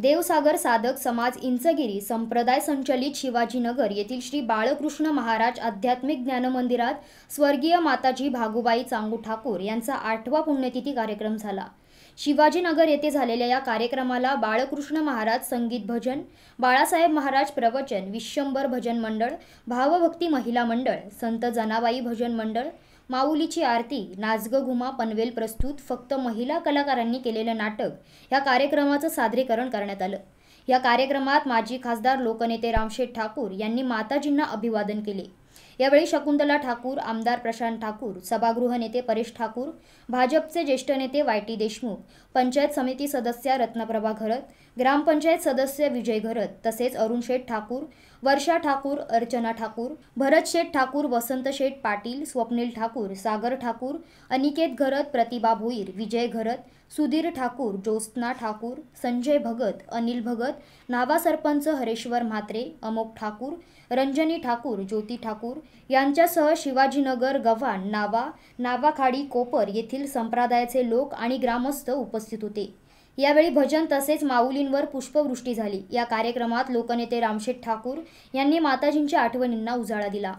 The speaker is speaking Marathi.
देवसागर साधक समाज इंचगिरी संप्रदाय संचलित शिवाजीनगर येथील श्री बाळकृष्ण महाराज आध्यात्मिक ज्ञान मंदिरात स्वर्गीय माताजी भागुबाई चांगू ठाकूर यांचा आठवा पुण्यतिथी कार्यक्रम झाला शिवाजीनगर येथे झालेल्या या कार्यक्रमाला बाळकृष्ण महाराज संगीत भजन बाळासाहेब महाराज प्रवचन विश्वंभर भजन मंडळ भावभक्ती महिला मंडळ संत जनाबाई भजन मंडळ माऊलीची आरती नाचग घुमा पनवेल प्रस्तुत फक्त महिला कलाकारांनी केलेलं नाटक या कार्यक्रमाचं सादरीकरण करण्यात आलं या कार्यक्रमात माजी खासदार लोकनेते रामशेठ ठाकूर यांनी माताजींना अभिवादन केले यावेळी शकुंतला ठाकूर आमदार प्रशांत ठाकूर सभागृह नेते परेश ठाकूर भाजपचे ज्येष्ठ नेते वाय टी देशमुख पंचायत समिती सदस्य रत्नप्रभा घरत ग्रामपंचायत सदस्य विजय घरत तसेच अरुण शेठ ठाकूर वर्षा ठाकूर अर्चना ठाकूर भरत शेठ ठाकूर वसंत शेठ पाटील स्वप्नील ठाकूर सागर ठाकूर अनिकेत घरत प्रतिभा भोईर विजय घरत सुधीर ठाकूर ज्योत्ना ठाकूर संजय भगत अनिल भगत नावा सरपंच हरेश्वर म्हात्रे अमोक ठाकूर रंजनी ठाकूर ज्योती ठाकूर ठाकूर यांच्यासह शिवाजीनगर गव्हाण नावा नावाखाडी कोपर येथील संप्रदायाचे लोक आणि ग्रामस्थ उपस्थित होते यावेळी भजन तसेच माऊलींवर पुष्पवृष्टी झाली या कार्यक्रमात लोकनेते रामशेठ ठाकूर यांनी माताजींच्या आठवणींना उजाळा दिला